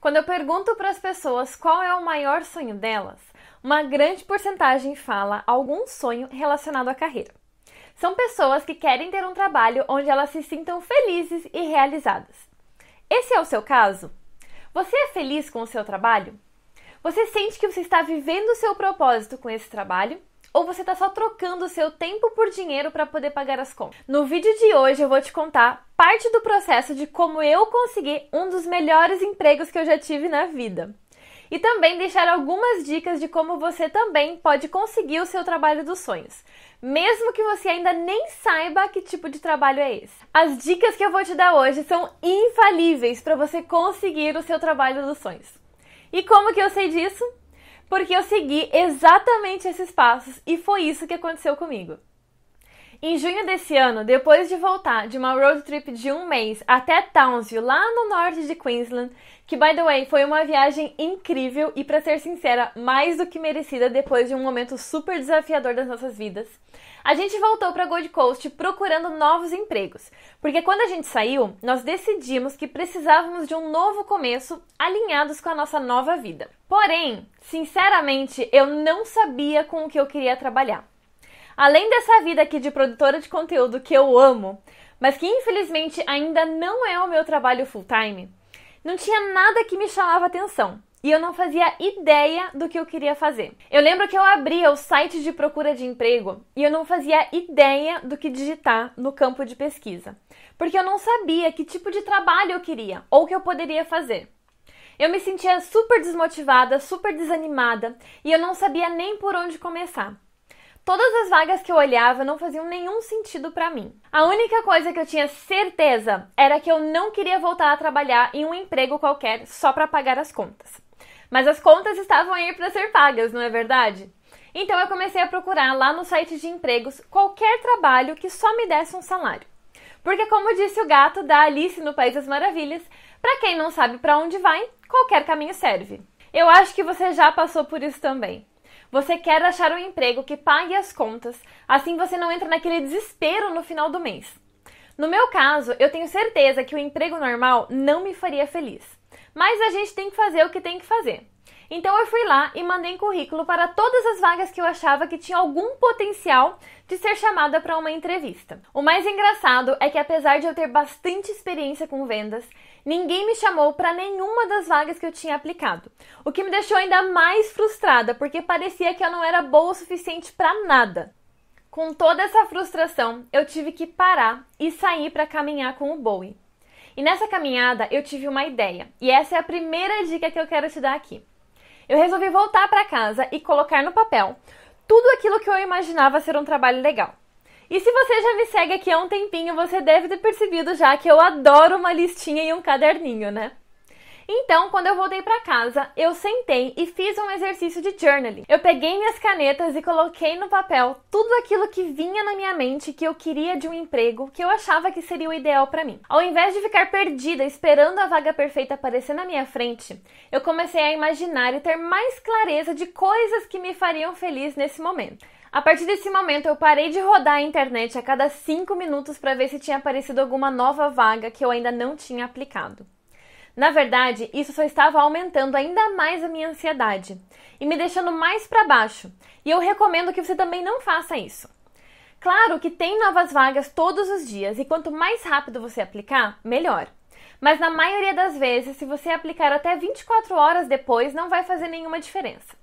Quando eu pergunto para as pessoas qual é o maior sonho delas, uma grande porcentagem fala algum sonho relacionado à carreira. São pessoas que querem ter um trabalho onde elas se sintam felizes e realizadas. Esse é o seu caso? Você é feliz com o seu trabalho? Você sente que você está vivendo o seu propósito com esse trabalho? ou você está só trocando o seu tempo por dinheiro para poder pagar as contas? No vídeo de hoje eu vou te contar parte do processo de como eu consegui um dos melhores empregos que eu já tive na vida. E também deixar algumas dicas de como você também pode conseguir o seu trabalho dos sonhos, mesmo que você ainda nem saiba que tipo de trabalho é esse. As dicas que eu vou te dar hoje são infalíveis para você conseguir o seu trabalho dos sonhos. E como que eu sei disso? porque eu segui exatamente esses passos e foi isso que aconteceu comigo. Em junho desse ano, depois de voltar de uma road trip de um mês até Townsville, lá no norte de Queensland, que by the way foi uma viagem incrível e, para ser sincera, mais do que merecida depois de um momento super desafiador das nossas vidas, a gente voltou para Gold Coast procurando novos empregos, porque quando a gente saiu, nós decidimos que precisávamos de um novo começo alinhados com a nossa nova vida. Porém, sinceramente, eu não sabia com o que eu queria trabalhar. Além dessa vida aqui de produtora de conteúdo que eu amo, mas que infelizmente ainda não é o meu trabalho full-time, não tinha nada que me chamava atenção e eu não fazia ideia do que eu queria fazer. Eu lembro que eu abria o site de procura de emprego e eu não fazia ideia do que digitar no campo de pesquisa, porque eu não sabia que tipo de trabalho eu queria ou que eu poderia fazer. Eu me sentia super desmotivada, super desanimada e eu não sabia nem por onde começar. Todas as vagas que eu olhava não faziam nenhum sentido para mim. A única coisa que eu tinha certeza era que eu não queria voltar a trabalhar em um emprego qualquer só para pagar as contas. Mas as contas estavam aí para ser pagas, não é verdade? Então eu comecei a procurar lá no site de empregos qualquer trabalho que só me desse um salário. Porque, como disse o gato da Alice no País das Maravilhas, para quem não sabe para onde vai, qualquer caminho serve. Eu acho que você já passou por isso também. Você quer achar um emprego que pague as contas, assim você não entra naquele desespero no final do mês. No meu caso, eu tenho certeza que o emprego normal não me faria feliz mas a gente tem que fazer o que tem que fazer. Então eu fui lá e mandei currículo para todas as vagas que eu achava que tinha algum potencial de ser chamada para uma entrevista. O mais engraçado é que apesar de eu ter bastante experiência com vendas, ninguém me chamou para nenhuma das vagas que eu tinha aplicado. O que me deixou ainda mais frustrada, porque parecia que eu não era boa o suficiente para nada. Com toda essa frustração, eu tive que parar e sair para caminhar com o Bowie. E nessa caminhada eu tive uma ideia, e essa é a primeira dica que eu quero te dar aqui. Eu resolvi voltar para casa e colocar no papel tudo aquilo que eu imaginava ser um trabalho legal. E se você já me segue aqui há um tempinho, você deve ter percebido já que eu adoro uma listinha e um caderninho, né? Então, quando eu voltei para casa, eu sentei e fiz um exercício de journaling. Eu peguei minhas canetas e coloquei no papel tudo aquilo que vinha na minha mente que eu queria de um emprego que eu achava que seria o ideal para mim. Ao invés de ficar perdida esperando a vaga perfeita aparecer na minha frente, eu comecei a imaginar e ter mais clareza de coisas que me fariam feliz nesse momento. A partir desse momento, eu parei de rodar a internet a cada 5 minutos para ver se tinha aparecido alguma nova vaga que eu ainda não tinha aplicado. Na verdade, isso só estava aumentando ainda mais a minha ansiedade e me deixando mais para baixo. E eu recomendo que você também não faça isso. Claro que tem novas vagas todos os dias e quanto mais rápido você aplicar, melhor. Mas na maioria das vezes, se você aplicar até 24 horas depois, não vai fazer nenhuma diferença.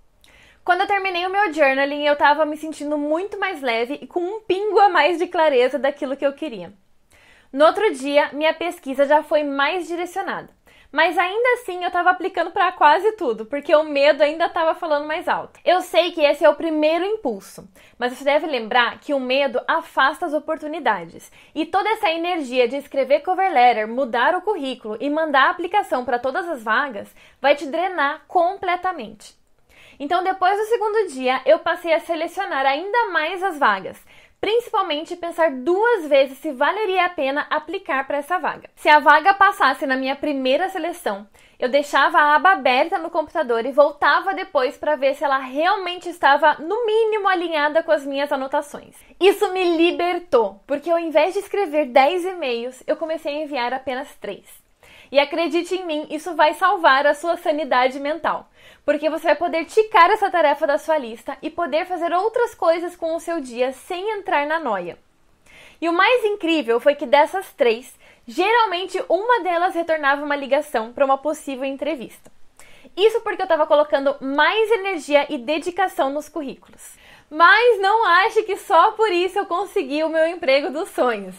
Quando eu terminei o meu journaling, eu estava me sentindo muito mais leve e com um pingo a mais de clareza daquilo que eu queria. No outro dia, minha pesquisa já foi mais direcionada. Mas ainda assim eu tava aplicando para quase tudo, porque o medo ainda tava falando mais alto. Eu sei que esse é o primeiro impulso, mas você deve lembrar que o medo afasta as oportunidades. E toda essa energia de escrever cover letter, mudar o currículo e mandar a aplicação para todas as vagas vai te drenar completamente. Então, depois do segundo dia, eu passei a selecionar ainda mais as vagas, Principalmente pensar duas vezes se valeria a pena aplicar para essa vaga. Se a vaga passasse na minha primeira seleção, eu deixava a aba aberta no computador e voltava depois para ver se ela realmente estava, no mínimo, alinhada com as minhas anotações. Isso me libertou, porque ao invés de escrever 10 e-mails, eu comecei a enviar apenas 3. E acredite em mim, isso vai salvar a sua sanidade mental porque você vai poder ticar essa tarefa da sua lista e poder fazer outras coisas com o seu dia sem entrar na noia. E o mais incrível foi que dessas três, geralmente uma delas retornava uma ligação para uma possível entrevista. Isso porque eu estava colocando mais energia e dedicação nos currículos. Mas não ache que só por isso eu consegui o meu emprego dos sonhos.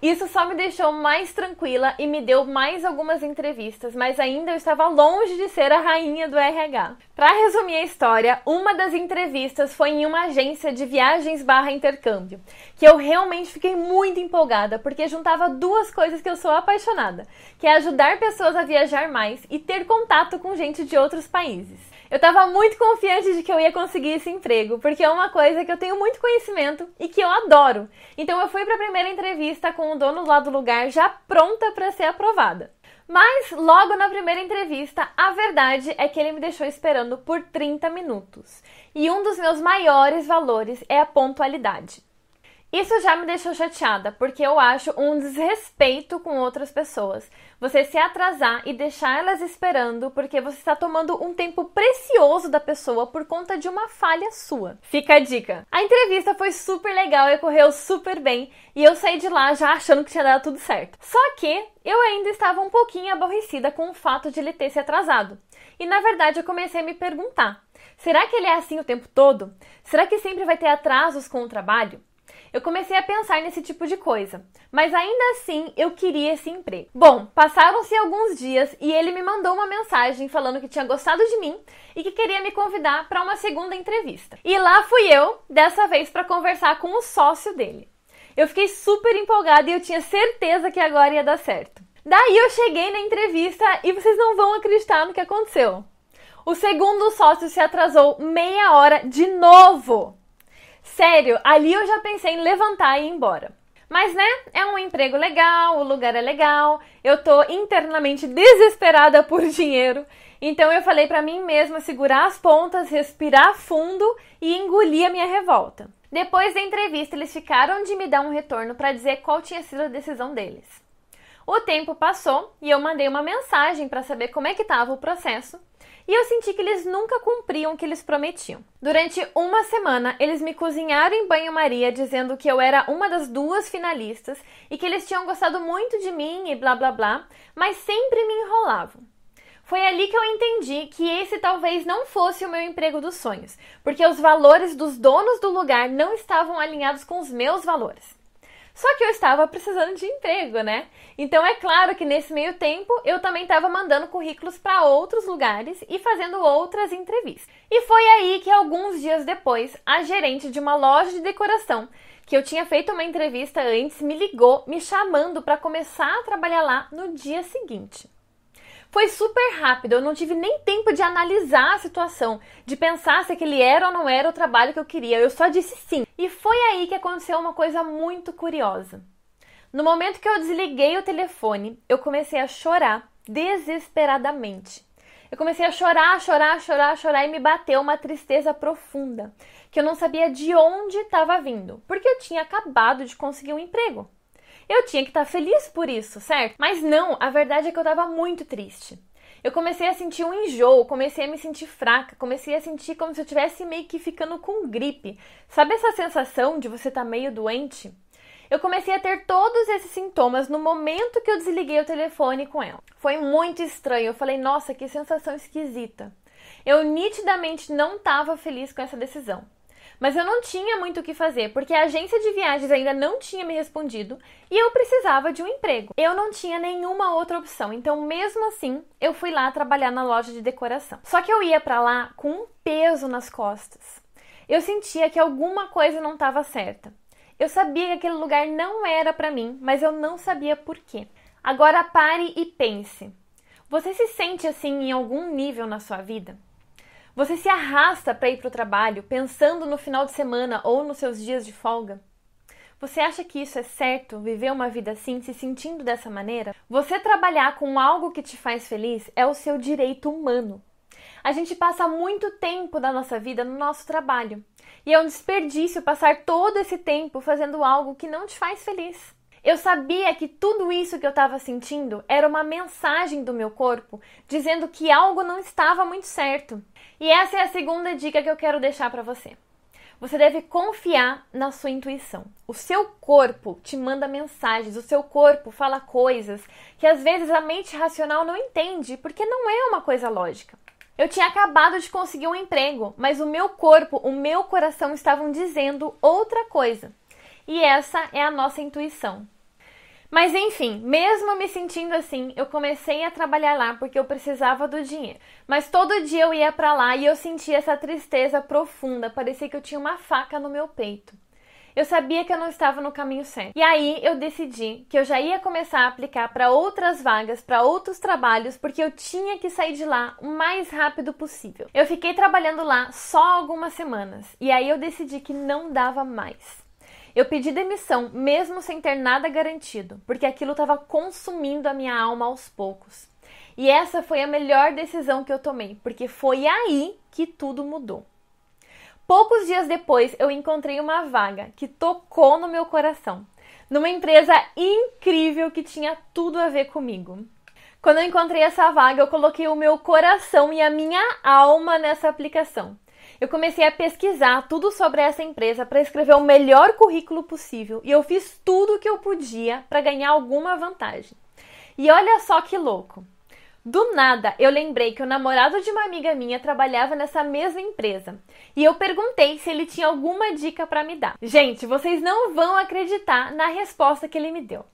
Isso só me deixou mais tranquila e me deu mais algumas entrevistas, mas ainda eu estava longe de ser a rainha do RH. Para resumir a história, uma das entrevistas foi em uma agência de viagens barra intercâmbio, que eu realmente fiquei muito empolgada, porque juntava duas coisas que eu sou apaixonada, que é ajudar pessoas a viajar mais e ter contato com gente de outros países. Eu tava muito confiante de que eu ia conseguir esse emprego, porque é uma coisa que eu tenho muito conhecimento e que eu adoro. Então eu fui para a primeira entrevista com o dono lá do lugar já pronta para ser aprovada. Mas logo na primeira entrevista, a verdade é que ele me deixou esperando por 30 minutos. E um dos meus maiores valores é a pontualidade. Isso já me deixou chateada, porque eu acho um desrespeito com outras pessoas. Você se atrasar e deixar elas esperando porque você está tomando um tempo precioso da pessoa por conta de uma falha sua. Fica a dica. A entrevista foi super legal e correu super bem, e eu saí de lá já achando que tinha dado tudo certo. Só que eu ainda estava um pouquinho aborrecida com o fato de ele ter se atrasado. E na verdade eu comecei a me perguntar: será que ele é assim o tempo todo? Será que sempre vai ter atrasos com o trabalho? eu comecei a pensar nesse tipo de coisa, mas ainda assim eu queria esse emprego. Bom, passaram-se alguns dias e ele me mandou uma mensagem falando que tinha gostado de mim e que queria me convidar para uma segunda entrevista. E lá fui eu, dessa vez para conversar com o sócio dele. Eu fiquei super empolgada e eu tinha certeza que agora ia dar certo. Daí eu cheguei na entrevista e vocês não vão acreditar no que aconteceu. O segundo sócio se atrasou meia hora de novo. Sério, ali eu já pensei em levantar e ir embora. Mas né, é um emprego legal, o lugar é legal, eu tô internamente desesperada por dinheiro. Então eu falei para mim mesma segurar as pontas, respirar fundo e engolir a minha revolta. Depois da entrevista, eles ficaram de me dar um retorno para dizer qual tinha sido a decisão deles. O tempo passou e eu mandei uma mensagem para saber como é que estava o processo e eu senti que eles nunca cumpriam o que eles prometiam. Durante uma semana, eles me cozinharam em banho-maria dizendo que eu era uma das duas finalistas e que eles tinham gostado muito de mim e blá blá blá, mas sempre me enrolavam. Foi ali que eu entendi que esse talvez não fosse o meu emprego dos sonhos, porque os valores dos donos do lugar não estavam alinhados com os meus valores. Só que eu estava precisando de emprego, né? Então é claro que nesse meio tempo eu também estava mandando currículos para outros lugares e fazendo outras entrevistas. E foi aí que alguns dias depois, a gerente de uma loja de decoração que eu tinha feito uma entrevista antes me ligou me chamando para começar a trabalhar lá no dia seguinte. Foi super rápido, eu não tive nem tempo de analisar a situação, de pensar se aquele era ou não era o trabalho que eu queria. Eu só disse sim. E foi aí que aconteceu uma coisa muito curiosa. No momento que eu desliguei o telefone, eu comecei a chorar desesperadamente. Eu comecei a chorar, chorar, chorar, chorar e me bateu uma tristeza profunda, que eu não sabia de onde estava vindo, porque eu tinha acabado de conseguir um emprego. Eu tinha que estar tá feliz por isso, certo? Mas não, a verdade é que eu estava muito triste. Eu comecei a sentir um enjoo, comecei a me sentir fraca, comecei a sentir como se eu estivesse meio que ficando com gripe. Sabe essa sensação de você estar tá meio doente? Eu comecei a ter todos esses sintomas no momento que eu desliguei o telefone com ela. Foi muito estranho. Eu falei, nossa, que sensação esquisita. Eu nitidamente não estava feliz com essa decisão. Mas eu não tinha muito o que fazer, porque a agência de viagens ainda não tinha me respondido e eu precisava de um emprego. Eu não tinha nenhuma outra opção, então mesmo assim, eu fui lá trabalhar na loja de decoração. Só que eu ia para lá com um peso nas costas. Eu sentia que alguma coisa não estava certa. Eu sabia que aquele lugar não era para mim, mas eu não sabia por quê. Agora pare e pense. Você se sente assim em algum nível na sua vida? Você se arrasta para ir para o trabalho pensando no final de semana ou nos seus dias de folga? Você acha que isso é certo, viver uma vida assim, se sentindo dessa maneira? Você trabalhar com algo que te faz feliz é o seu direito humano. A gente passa muito tempo da nossa vida no nosso trabalho. E é um desperdício passar todo esse tempo fazendo algo que não te faz feliz. Eu sabia que tudo isso que eu estava sentindo era uma mensagem do meu corpo dizendo que algo não estava muito certo. E essa é a segunda dica que eu quero deixar para você. Você deve confiar na sua intuição. O seu corpo te manda mensagens, o seu corpo fala coisas que às vezes a mente racional não entende, porque não é uma coisa lógica. Eu tinha acabado de conseguir um emprego, mas o meu corpo, o meu coração estavam dizendo outra coisa. E essa é a nossa intuição. Mas enfim, mesmo me sentindo assim, eu comecei a trabalhar lá porque eu precisava do dinheiro. Mas todo dia eu ia para lá e eu sentia essa tristeza profunda, parecia que eu tinha uma faca no meu peito. Eu sabia que eu não estava no caminho certo. E aí eu decidi que eu já ia começar a aplicar para outras vagas, para outros trabalhos, porque eu tinha que sair de lá o mais rápido possível. Eu fiquei trabalhando lá só algumas semanas e aí eu decidi que não dava mais. Eu pedi demissão, mesmo sem ter nada garantido, porque aquilo estava consumindo a minha alma aos poucos. E essa foi a melhor decisão que eu tomei, porque foi aí que tudo mudou. Poucos dias depois, eu encontrei uma vaga que tocou no meu coração, numa empresa incrível que tinha tudo a ver comigo. Quando eu encontrei essa vaga, eu coloquei o meu coração e a minha alma nessa aplicação eu comecei a pesquisar tudo sobre essa empresa para escrever o melhor currículo possível e eu fiz tudo o que eu podia para ganhar alguma vantagem. E olha só que louco! Do nada, eu lembrei que o namorado de uma amiga minha trabalhava nessa mesma empresa e eu perguntei se ele tinha alguma dica para me dar. Gente, vocês não vão acreditar na resposta que ele me deu.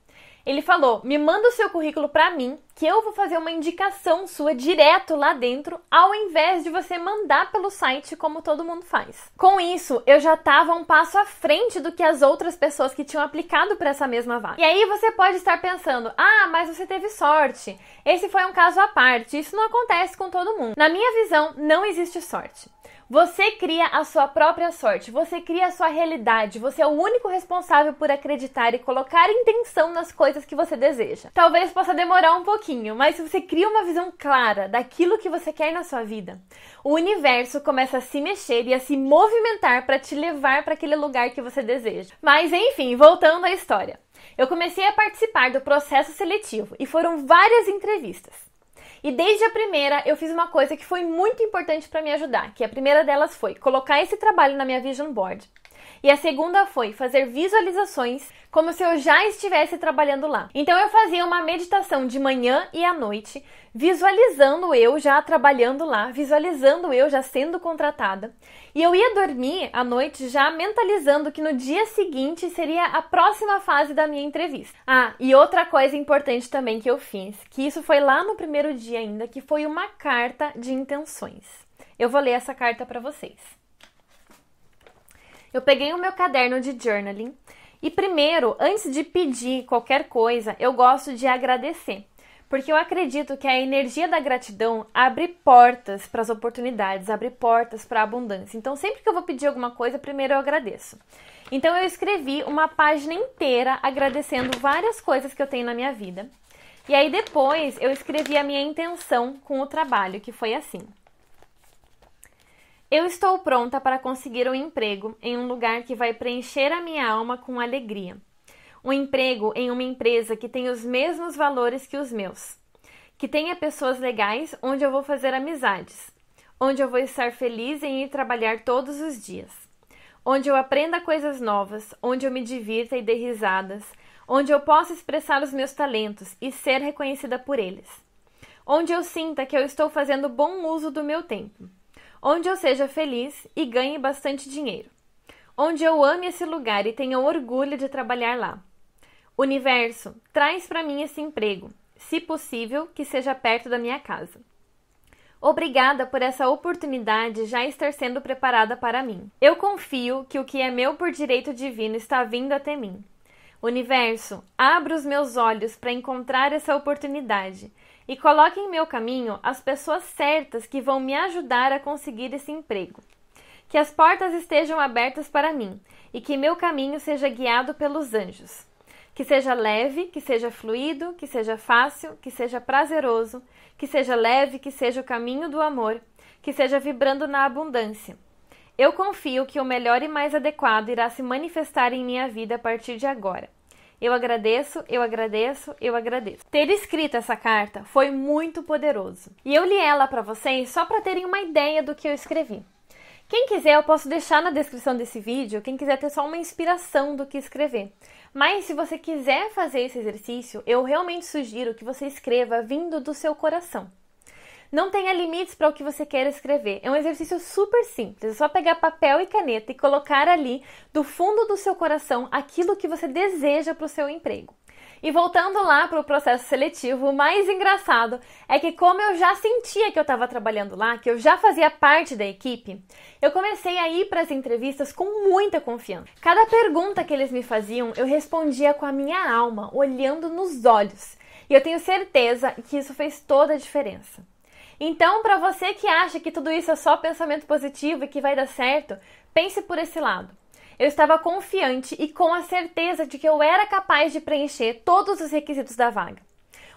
Ele falou: "Me manda o seu currículo para mim, que eu vou fazer uma indicação sua direto lá dentro, ao invés de você mandar pelo site como todo mundo faz". Com isso, eu já estava um passo à frente do que as outras pessoas que tinham aplicado para essa mesma vaga. E aí você pode estar pensando: "Ah, mas você teve sorte. Esse foi um caso à parte. Isso não acontece com todo mundo". Na minha visão, não existe sorte. Você cria a sua própria sorte, você cria a sua realidade, você é o único responsável por acreditar e colocar intenção nas coisas que você deseja. Talvez possa demorar um pouquinho, mas se você cria uma visão clara daquilo que você quer na sua vida, o universo começa a se mexer e a se movimentar para te levar para aquele lugar que você deseja. Mas enfim, voltando à história. Eu comecei a participar do processo seletivo e foram várias entrevistas. E desde a primeira eu fiz uma coisa que foi muito importante para me ajudar, que a primeira delas foi colocar esse trabalho na minha vision board, e a segunda foi fazer visualizações como se eu já estivesse trabalhando lá. Então eu fazia uma meditação de manhã e à noite, visualizando eu já trabalhando lá, visualizando eu já sendo contratada. E eu ia dormir à noite já mentalizando que no dia seguinte seria a próxima fase da minha entrevista. Ah, e outra coisa importante também que eu fiz, que isso foi lá no primeiro dia ainda, que foi uma carta de intenções. Eu vou ler essa carta para vocês eu peguei o meu caderno de journaling e primeiro, antes de pedir qualquer coisa, eu gosto de agradecer. Porque eu acredito que a energia da gratidão abre portas para as oportunidades, abre portas para a abundância. Então, sempre que eu vou pedir alguma coisa, primeiro eu agradeço. Então, eu escrevi uma página inteira agradecendo várias coisas que eu tenho na minha vida. E aí, depois, eu escrevi a minha intenção com o trabalho, que foi assim: eu estou pronta para conseguir um emprego em um lugar que vai preencher a minha alma com alegria. Um emprego em uma empresa que tem os mesmos valores que os meus, que tenha pessoas legais onde eu vou fazer amizades, onde eu vou estar feliz em ir trabalhar todos os dias, onde eu aprenda coisas novas, onde eu me divirta e dê risadas, onde eu possa expressar os meus talentos e ser reconhecida por eles, onde eu sinta que eu estou fazendo bom uso do meu tempo onde eu seja feliz e ganhe bastante dinheiro, onde eu ame esse lugar e tenha orgulho de trabalhar lá. Universo, traz para mim esse emprego, se possível, que seja perto da minha casa. Obrigada por essa oportunidade já estar sendo preparada para mim. Eu confio que o que é meu por direito divino está vindo até mim. Universo, abra os meus olhos para encontrar essa oportunidade e coloque em meu caminho as pessoas certas que vão me ajudar a conseguir esse emprego. Que as portas estejam abertas para mim e que meu caminho seja guiado pelos anjos. Que seja leve, que seja fluido, que seja fácil, que seja prazeroso, que seja leve, que seja o caminho do amor, que seja vibrando na abundância. Eu confio que o melhor e mais adequado irá se manifestar em minha vida a partir de agora. Eu agradeço, eu agradeço, eu agradeço. Ter escrito essa carta foi muito poderoso. E eu li ela para vocês só para terem uma ideia do que eu escrevi. Quem quiser, eu posso deixar na descrição desse vídeo, quem quiser ter só uma inspiração do que escrever. Mas se você quiser fazer esse exercício, eu realmente sugiro que você escreva vindo do seu coração. Não tenha limites para o que você quer escrever. É um exercício super simples. É só pegar papel e caneta e colocar ali, do fundo do seu coração, aquilo que você deseja para o seu emprego. E voltando lá para o processo seletivo, o mais engraçado é que, como eu já sentia que eu estava trabalhando lá, que eu já fazia parte da equipe, eu comecei a ir para as entrevistas com muita confiança. Cada pergunta que eles me faziam, eu respondia com a minha alma, olhando nos olhos. E eu tenho certeza que isso fez toda a diferença. Então, para você que acha que tudo isso é só pensamento positivo e que vai dar certo, pense por esse lado. Eu estava confiante e com a certeza de que eu era capaz de preencher todos os requisitos da vaga.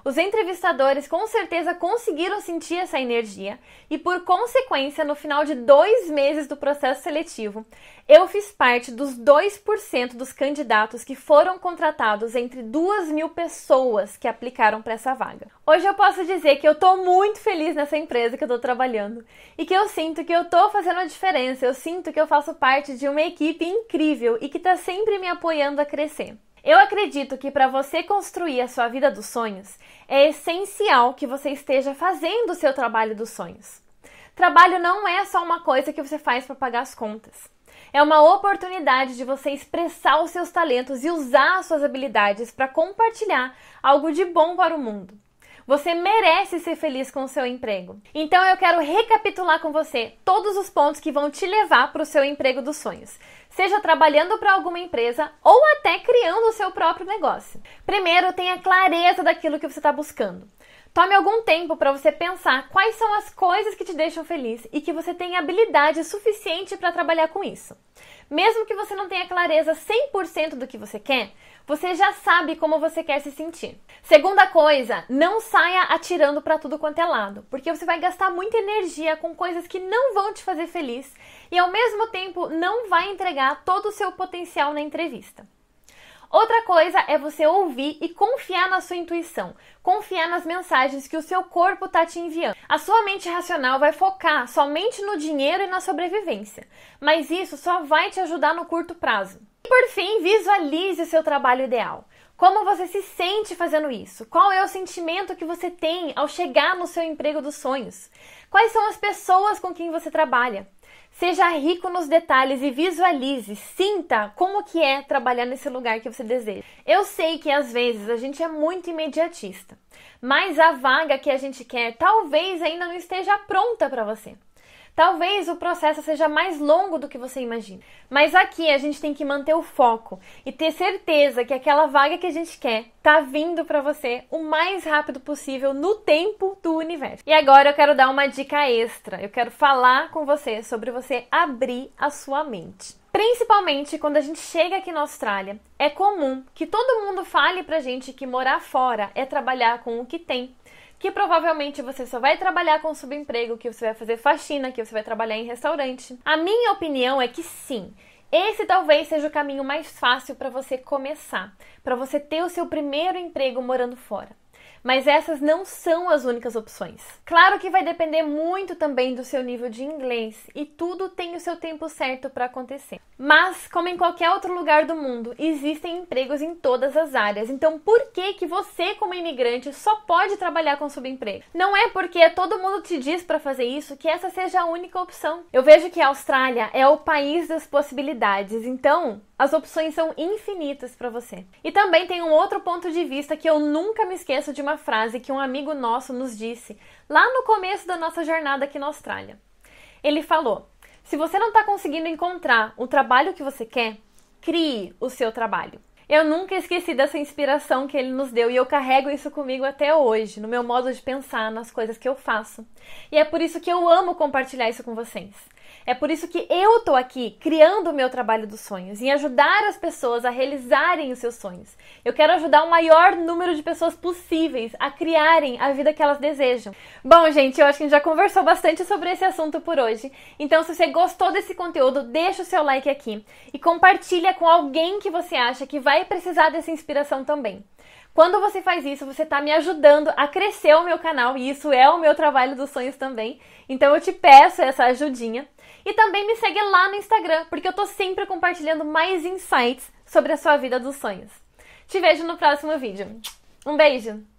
Os entrevistadores com certeza conseguiram sentir essa energia e, por consequência, no final de dois meses do processo seletivo, eu fiz parte dos 2% dos candidatos que foram contratados entre 2 mil pessoas que aplicaram para essa vaga. Hoje eu posso dizer que eu estou muito feliz nessa empresa que eu estou trabalhando e que eu sinto que eu estou fazendo a diferença, eu sinto que eu faço parte de uma equipe incrível e que está sempre me apoiando a crescer. Eu acredito que para você construir a sua vida dos sonhos, é essencial que você esteja fazendo o seu trabalho dos sonhos. Trabalho não é só uma coisa que você faz para pagar as contas. É uma oportunidade de você expressar os seus talentos e usar as suas habilidades para compartilhar algo de bom para o mundo. Você merece ser feliz com o seu emprego. Então eu quero recapitular com você todos os pontos que vão te levar para o seu emprego dos sonhos, seja trabalhando para alguma empresa ou até criando o seu próprio negócio. Primeiro, tenha clareza daquilo que você está buscando. Tome algum tempo para você pensar quais são as coisas que te deixam feliz e que você tem habilidade suficiente para trabalhar com isso. Mesmo que você não tenha clareza 100% do que você quer, você já sabe como você quer se sentir. Segunda coisa, não saia atirando para tudo quanto é lado, porque você vai gastar muita energia com coisas que não vão te fazer feliz e ao mesmo tempo não vai entregar todo o seu potencial na entrevista. Outra coisa é você ouvir e confiar na sua intuição, confiar nas mensagens que o seu corpo está te enviando. A sua mente racional vai focar somente no dinheiro e na sobrevivência, mas isso só vai te ajudar no curto prazo. E por fim, visualize o seu trabalho ideal. Como você se sente fazendo isso? Qual é o sentimento que você tem ao chegar no seu emprego dos sonhos? Quais são as pessoas com quem você trabalha? Seja rico nos detalhes e visualize, sinta como que é trabalhar nesse lugar que você deseja. Eu sei que às vezes a gente é muito imediatista, mas a vaga que a gente quer talvez ainda não esteja pronta para você. Talvez o processo seja mais longo do que você imagina. Mas aqui a gente tem que manter o foco e ter certeza que aquela vaga que a gente quer tá vindo para você o mais rápido possível no tempo do universo. E agora eu quero dar uma dica extra. Eu quero falar com você sobre você abrir a sua mente. Principalmente quando a gente chega aqui na Austrália, é comum que todo mundo fale pra gente que morar fora é trabalhar com o que tem que provavelmente você só vai trabalhar com subemprego, que você vai fazer faxina, que você vai trabalhar em restaurante. A minha opinião é que sim. Esse talvez seja o caminho mais fácil para você começar, para você ter o seu primeiro emprego morando fora mas essas não são as únicas opções. Claro que vai depender muito também do seu nível de inglês e tudo tem o seu tempo certo para acontecer. Mas, como em qualquer outro lugar do mundo, existem empregos em todas as áreas. Então, por que que você como imigrante só pode trabalhar com subemprego? Não é porque todo mundo te diz para fazer isso que essa seja a única opção. Eu vejo que a Austrália é o país das possibilidades. Então, as opções são infinitas para você. E também tem um outro ponto de vista que eu nunca me esqueço de uma frase que um amigo nosso nos disse lá no começo da nossa jornada aqui na Austrália. Ele falou: se você não está conseguindo encontrar o trabalho que você quer, crie o seu trabalho. Eu nunca esqueci dessa inspiração que ele nos deu e eu carrego isso comigo até hoje, no meu modo de pensar, nas coisas que eu faço. E é por isso que eu amo compartilhar isso com vocês. É por isso que eu tô aqui criando o meu trabalho dos sonhos, em ajudar as pessoas a realizarem os seus sonhos. Eu quero ajudar o maior número de pessoas possíveis a criarem a vida que elas desejam. Bom, gente, eu acho que a gente já conversou bastante sobre esse assunto por hoje. Então, se você gostou desse conteúdo, deixa o seu like aqui e compartilha com alguém que você acha que vai precisar dessa inspiração também. Quando você faz isso, você está me ajudando a crescer o meu canal e isso é o meu trabalho dos sonhos também. Então eu te peço essa ajudinha. E também me segue lá no Instagram, porque eu tô sempre compartilhando mais insights sobre a sua vida dos sonhos. Te vejo no próximo vídeo. Um beijo!